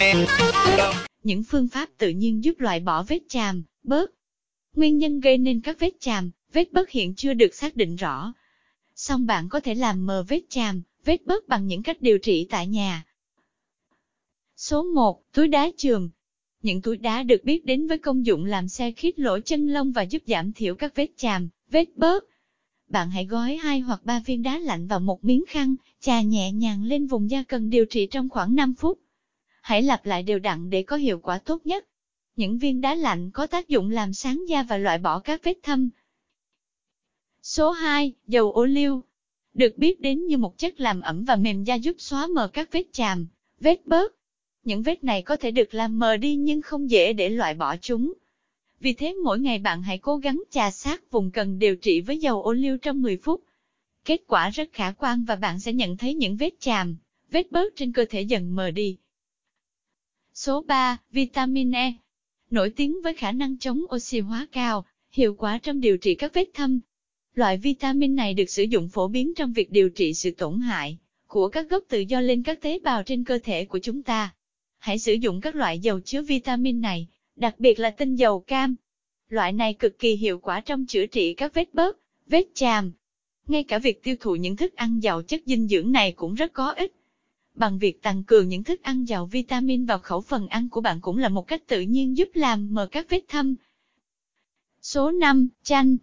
Vâng. Những phương pháp tự nhiên giúp loại bỏ vết chàm, bớt. Nguyên nhân gây nên các vết chàm, vết bớt hiện chưa được xác định rõ. Song bạn có thể làm mờ vết chàm, vết bớt bằng những cách điều trị tại nhà. Số 1. Túi đá trường Những túi đá được biết đến với công dụng làm xe khít lỗ chân lông và giúp giảm thiểu các vết chàm, vết bớt bạn hãy gói hai hoặc ba viên đá lạnh vào một miếng khăn, chà nhẹ nhàng lên vùng da cần điều trị trong khoảng 5 phút. Hãy lặp lại đều đặn để có hiệu quả tốt nhất. Những viên đá lạnh có tác dụng làm sáng da và loại bỏ các vết thâm. Số 2, dầu ô liu. Được biết đến như một chất làm ẩm và mềm da giúp xóa mờ các vết chàm, vết bớt. Những vết này có thể được làm mờ đi nhưng không dễ để loại bỏ chúng. Vì thế mỗi ngày bạn hãy cố gắng chà sát vùng cần điều trị với dầu ô liu trong 10 phút. Kết quả rất khả quan và bạn sẽ nhận thấy những vết chàm, vết bớt trên cơ thể dần mờ đi. Số 3. Vitamin E Nổi tiếng với khả năng chống oxy hóa cao, hiệu quả trong điều trị các vết thâm. Loại vitamin này được sử dụng phổ biến trong việc điều trị sự tổn hại của các gốc tự do lên các tế bào trên cơ thể của chúng ta. Hãy sử dụng các loại dầu chứa vitamin này đặc biệt là tinh dầu cam. Loại này cực kỳ hiệu quả trong chữa trị các vết bớt, vết chàm. Ngay cả việc tiêu thụ những thức ăn giàu chất dinh dưỡng này cũng rất có ích. Bằng việc tăng cường những thức ăn giàu vitamin vào khẩu phần ăn của bạn cũng là một cách tự nhiên giúp làm mờ các vết thâm. Số 5, chanh.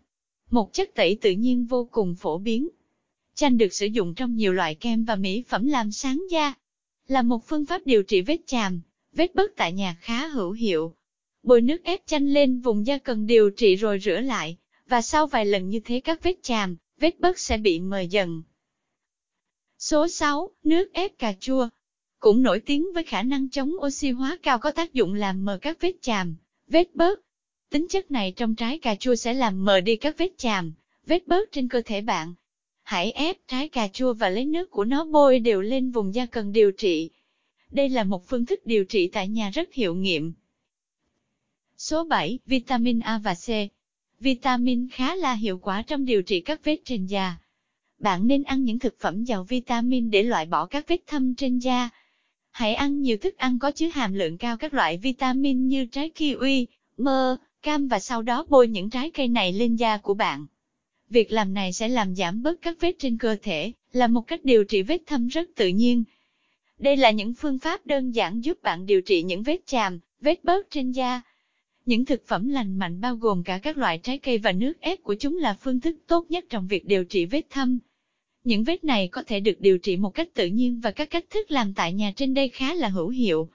Một chất tẩy tự nhiên vô cùng phổ biến. Chanh được sử dụng trong nhiều loại kem và mỹ phẩm làm sáng da, là một phương pháp điều trị vết chàm, vết bớt tại nhà khá hữu hiệu bôi nước ép chanh lên vùng da cần điều trị rồi rửa lại, và sau vài lần như thế các vết chàm, vết bớt sẽ bị mờ dần. Số 6. Nước ép cà chua Cũng nổi tiếng với khả năng chống oxy hóa cao có tác dụng làm mờ các vết chàm, vết bớt. Tính chất này trong trái cà chua sẽ làm mờ đi các vết chàm, vết bớt trên cơ thể bạn. Hãy ép trái cà chua và lấy nước của nó bôi đều lên vùng da cần điều trị. Đây là một phương thức điều trị tại nhà rất hiệu nghiệm. Số 7, vitamin A và C. Vitamin khá là hiệu quả trong điều trị các vết trên da. Bạn nên ăn những thực phẩm giàu vitamin để loại bỏ các vết thâm trên da. Hãy ăn nhiều thức ăn có chứa hàm lượng cao các loại vitamin như trái kiwi, mơ, cam và sau đó bôi những trái cây này lên da của bạn. Việc làm này sẽ làm giảm bớt các vết trên cơ thể, là một cách điều trị vết thâm rất tự nhiên. Đây là những phương pháp đơn giản giúp bạn điều trị những vết chàm, vết bớt trên da. Những thực phẩm lành mạnh bao gồm cả các loại trái cây và nước ép của chúng là phương thức tốt nhất trong việc điều trị vết thâm. Những vết này có thể được điều trị một cách tự nhiên và các cách thức làm tại nhà trên đây khá là hữu hiệu.